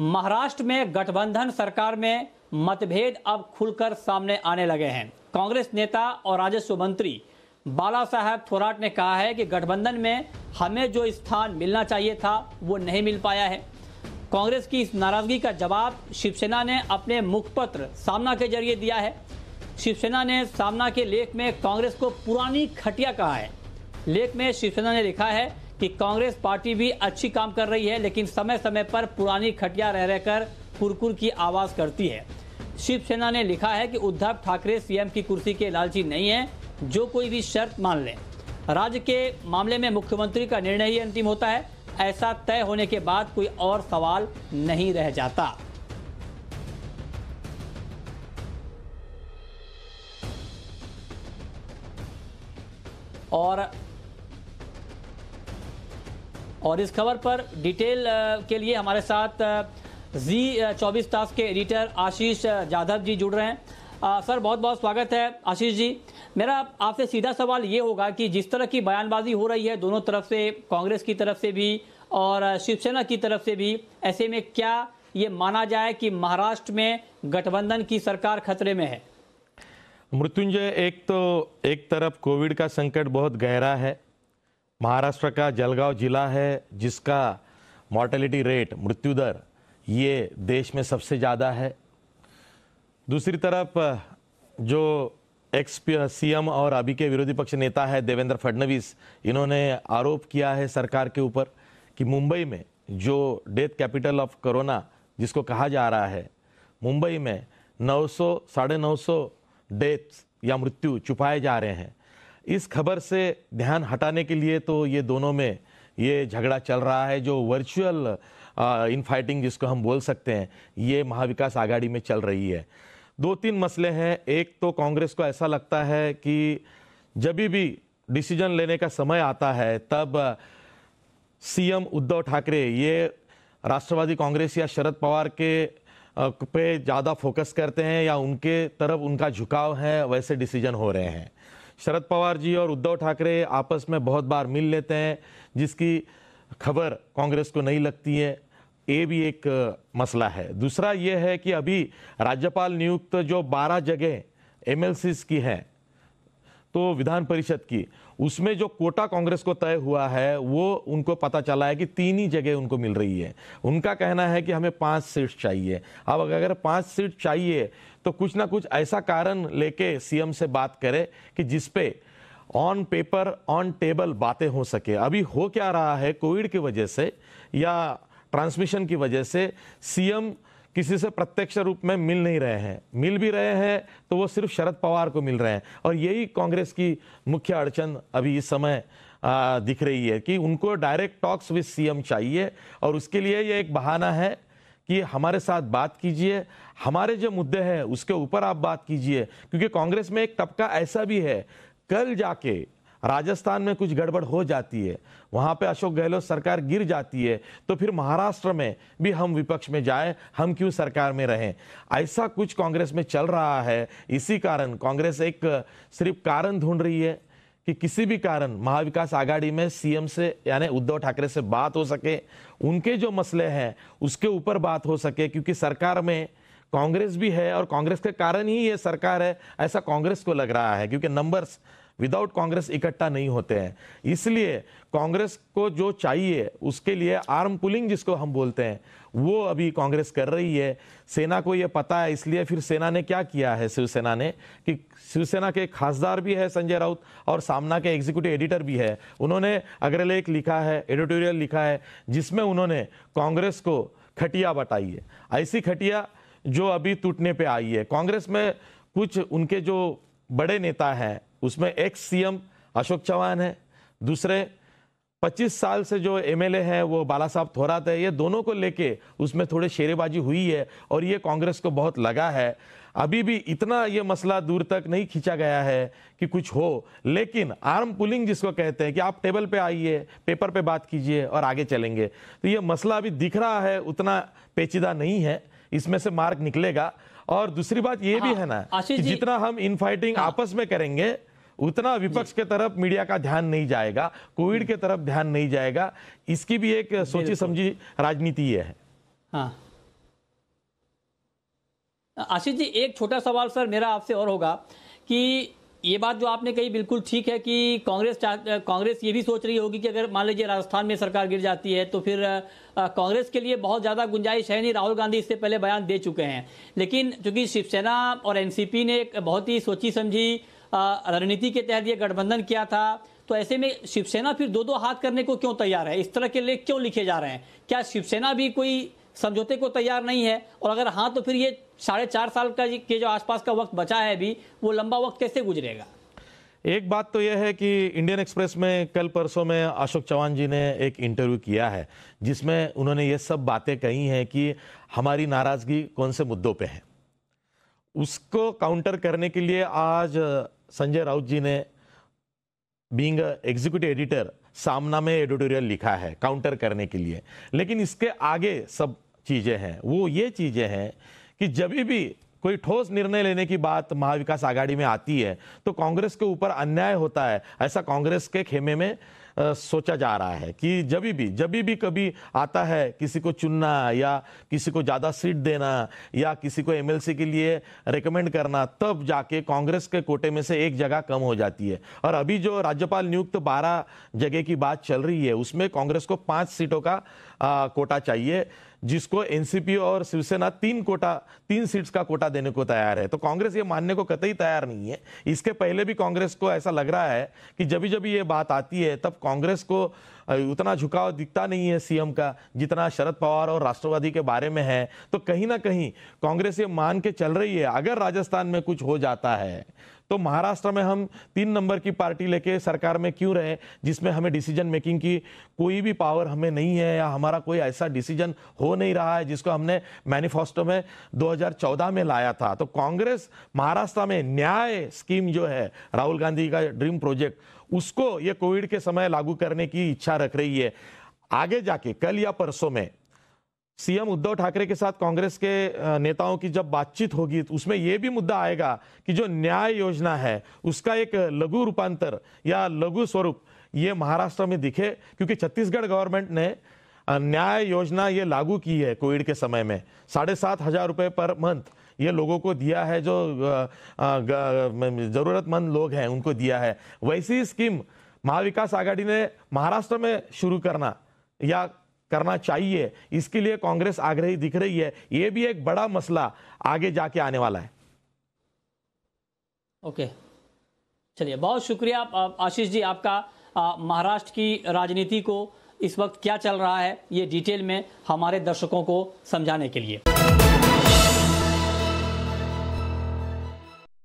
महाराष्ट्र में गठबंधन सरकार में मतभेद अब खुलकर सामने आने लगे हैं कांग्रेस नेता और राजस्व मंत्री बाला साहब थोराट ने कहा है कि गठबंधन में हमें जो स्थान मिलना चाहिए था वो नहीं मिल पाया है कांग्रेस की इस नाराजगी का जवाब शिवसेना ने अपने मुखपत्र सामना के जरिए दिया है शिवसेना ने सामना के लेख में कांग्रेस को पुरानी खटिया कहा है लेख में शिवसेना ने लिखा है कि कांग्रेस पार्टी भी अच्छी काम कर रही है लेकिन समय समय पर पुरानी खटिया रह रहकर कुरकुर की आवाज करती है शिवसेना ने लिखा है कि उद्धव ठाकरे सीएम की कुर्सी के लालची नहीं है जो कोई भी शर्त मान लें राज्य के मामले में मुख्यमंत्री का निर्णय ही अंतिम होता है ऐसा तय होने के बाद कोई और सवाल नहीं रह जाता और और इस खबर पर डिटेल के लिए हमारे साथ जी चौबीस तास के एडिटर आशीष जाधव जी जुड़ रहे हैं आ, सर बहुत बहुत स्वागत है आशीष जी मेरा आपसे सीधा सवाल ये होगा कि जिस तरह की बयानबाजी हो रही है दोनों तरफ से कांग्रेस की तरफ से भी और शिवसेना की तरफ से भी ऐसे में क्या ये माना जाए कि महाराष्ट्र में गठबंधन की सरकार खतरे में है मृत्युंजय एक तो एक तरफ कोविड का संकट बहुत गहरा है महाराष्ट्र का जलगांव जिला है जिसका मॉर्टेलिटी रेट मृत्यु दर ये देश में सबसे ज़्यादा है दूसरी तरफ जो एक्स सीएम और अभी के विरोधी पक्ष नेता है देवेंद्र फडणवीस इन्होंने आरोप किया है सरकार के ऊपर कि मुंबई में जो डेथ कैपिटल ऑफ कोरोना जिसको कहा जा रहा है मुंबई में 900 सौ साढ़े नौ डेथ्स या मृत्यु छुपाए जा रहे हैं इस खबर से ध्यान हटाने के लिए तो ये दोनों में ये झगड़ा चल रहा है जो वर्चुअल इन फाइटिंग जिसको हम बोल सकते हैं ये महाविकास आघाड़ी में चल रही है दो तीन मसले हैं एक तो कांग्रेस को ऐसा लगता है कि जब भी डिसीजन लेने का समय आता है तब सीएम उद्धव ठाकरे ये राष्ट्रवादी कांग्रेस या शरद पवार के पे ज़्यादा फोकस करते हैं या उनके तरफ उनका झुकाव है वैसे डिसीजन हो रहे हैं शरद पवार जी और उद्धव ठाकरे आपस में बहुत बार मिल लेते हैं जिसकी खबर कांग्रेस को नहीं लगती है ये भी एक मसला है दूसरा ये है कि अभी राज्यपाल नियुक्त जो 12 जगह एमएलसीज की हैं तो विधान परिषद की उसमें जो कोटा कांग्रेस को तय हुआ है वो उनको पता चला है कि तीन ही जगह उनको मिल रही है उनका कहना है कि हमें पाँच सीट चाहिए अब अगर पाँच सीट चाहिए तो कुछ ना कुछ ऐसा कारण लेके सीएम से बात करें कि जिसपे ऑन पेपर ऑन टेबल बातें हो सके अभी हो क्या रहा है कोविड की वजह से या ट्रांसमिशन की वजह से सीएम किसी से प्रत्यक्ष रूप में मिल नहीं रहे हैं मिल भी रहे हैं तो वो सिर्फ शरद पवार को मिल रहे हैं और यही कांग्रेस की मुख्य अड़चन अभी इस समय दिख रही है कि उनको डायरेक्ट टॉक्स विद सीएम चाहिए और उसके लिए ये एक बहाना है कि हमारे साथ बात कीजिए हमारे जो मुद्दे हैं उसके ऊपर आप बात कीजिए क्योंकि कांग्रेस में एक तबका ऐसा भी है कल जाके राजस्थान में कुछ गड़बड़ हो जाती है वहाँ पे अशोक गहलोत सरकार गिर जाती है तो फिर महाराष्ट्र में भी हम विपक्ष में जाए हम क्यों सरकार में रहें ऐसा कुछ कांग्रेस में चल रहा है इसी कारण कांग्रेस एक सिर्फ कारण ढूंढ रही है कि किसी भी कारण महाविकास आघाड़ी में सीएम से यानी उद्धव ठाकरे से बात हो सके उनके जो मसले हैं उसके ऊपर बात हो सके क्योंकि सरकार में कांग्रेस भी है और कांग्रेस के कारण ही ये सरकार है ऐसा कांग्रेस को लग रहा है क्योंकि नंबर्स विदाउट कांग्रेस इकट्ठा नहीं होते हैं इसलिए कांग्रेस को जो चाहिए उसके लिए आर्म पुलिंग जिसको हम बोलते हैं वो अभी कांग्रेस कर रही है सेना को ये पता है इसलिए फिर सेना ने क्या किया है शिवसेना ने कि शिवसेना के खासदार भी है संजय राउत और सामना के एग्जीक्यूटिव एडिटर भी है उन्होंने अग्रलेख लिखा है एडिटोरियल लिखा है जिसमें उन्होंने कांग्रेस को खटिया बताई है ऐसी खटिया जो अभी टूटने पे आई है कांग्रेस में कुछ उनके जो बड़े नेता हैं उसमें एक्स सीएम अशोक चौहान है दूसरे 25 साल से जो एमएलए हैं वो बाला साहब थोरात है ये दोनों को लेके उसमें थोड़े शेरेबाजी हुई है और ये कांग्रेस को बहुत लगा है अभी भी इतना ये मसला दूर तक नहीं खींचा गया है कि कुछ हो लेकिन आर्म पुलिंग जिसको कहते हैं कि आप टेबल पे आइए पेपर पे बात कीजिए और आगे चलेंगे तो ये मसला अभी दिख रहा है उतना पेचीदा नहीं है इसमें से मार्ग निकलेगा और दूसरी बात ये हाँ, भी है ना कि जितना हम फाइटिंग हाँ, आपस में करेंगे उतना विपक्ष के तरफ मीडिया का ध्यान नहीं जाएगा कोविड के तरफ ध्यान नहीं जाएगा इसकी भी एक सोची समझी राजनीति ये है हाँ आशीष जी एक छोटा सवाल सर मेरा आपसे और होगा कि ये बात जो आपने कही बिल्कुल ठीक है कि कांग्रेस कांग्रेस ये भी सोच रही होगी कि अगर मान लीजिए राजस्थान में सरकार गिर जाती है तो फिर कांग्रेस के लिए बहुत ज़्यादा गुंजाइश है नहीं राहुल गांधी इससे पहले बयान दे चुके हैं लेकिन चूंकि शिवसेना और एनसीपी ने एक बहुत ही सोची समझी रणनीति के तहत ये गठबंधन किया था तो ऐसे में शिवसेना फिर दो दो हाथ करने को क्यों तैयार है इस तरह के लेख क्यों लिखे जा रहे हैं क्या शिवसेना भी कोई समझौते को तैयार नहीं है और अगर हाँ तो फिर ये साढ़े चार साल का के जो आसपास का वक्त बचा है अभी वो लंबा वक्त कैसे गुजरेगा एक बात तो यह है कि इंडियन एक्सप्रेस में कल परसों में अशोक चौहान जी ने एक इंटरव्यू किया है जिसमें उन्होंने ये सब बातें कही हैं कि हमारी नाराज़गी कौन से मुद्दों पे है उसको काउंटर करने के लिए आज संजय राउत जी ने बींग एग्जीक्यूटिव एडिटर सामना में एडिटोरियल लिखा है काउंटर करने के लिए लेकिन इसके आगे सब चीज़ें हैं वो ये चीज़ें हैं कि जब भी कोई ठोस निर्णय लेने की बात महाविकास आघाड़ी में आती है तो कांग्रेस के ऊपर अन्याय होता है ऐसा कांग्रेस के खेमे में सोचा जा रहा है कि जब भी जब भी कभी आता है किसी को चुनना या किसी को ज़्यादा सीट देना या किसी को एमएलसी के लिए रिकमेंड करना तब जाके कांग्रेस के कोटे में से एक जगह कम हो जाती है और अभी जो राज्यपाल नियुक्त तो बारह जगह की बात चल रही है उसमें कांग्रेस को पाँच सीटों का आ, कोटा चाहिए जिसको एनसीपी और शिवसेना तीन कोटा तीन सीट्स का कोटा देने को तैयार है तो कांग्रेस ये मानने को कतई तैयार नहीं है इसके पहले भी कांग्रेस को ऐसा लग रहा है कि जब भी जब ये बात आती है तब कांग्रेस को उतना झुकाव दिखता नहीं है सीएम का जितना शरद पवार और राष्ट्रवादी के बारे में है तो कहीं ना कहीं कांग्रेस ये मान के चल रही है अगर राजस्थान में कुछ हो जाता है तो महाराष्ट्र में हम तीन नंबर की पार्टी लेके सरकार में क्यों रहे जिसमें हमें डिसीजन मेकिंग की कोई भी पावर हमें नहीं है या हमारा कोई ऐसा डिसीजन हो नहीं रहा है जिसको हमने मैनिफेस्टो में 2014 में लाया था तो कांग्रेस महाराष्ट्र में न्याय स्कीम जो है राहुल गांधी का ड्रीम प्रोजेक्ट उसको ये कोविड के समय लागू करने की इच्छा रख रही है आगे जाके कल या परसों में सीएम उद्धव ठाकरे के साथ कांग्रेस के नेताओं की जब बातचीत होगी तो उसमें यह भी मुद्दा आएगा कि जो न्याय योजना है उसका एक लघु रूपांतर या लघु स्वरूप ये महाराष्ट्र में दिखे क्योंकि छत्तीसगढ़ गवर्नमेंट ने न्याय योजना ये लागू की है कोविड के समय में साढ़े सात हजार रुपये पर मंथ ये लोगों को दिया है जो ज़रूरतमंद लोग हैं उनको दिया है वैसी स्कीम महाविकास आघाड़ी ने महाराष्ट्र में शुरू करना या करना चाहिए इसके लिए कांग्रेस आग्रही दिख रही है ये भी एक बड़ा मसला आगे जाके आने वाला है ओके चलिए बहुत शुक्रिया आशीष जी आपका महाराष्ट्र की राजनीति को इस वक्त क्या चल रहा है ये डिटेल में हमारे दर्शकों को समझाने के लिए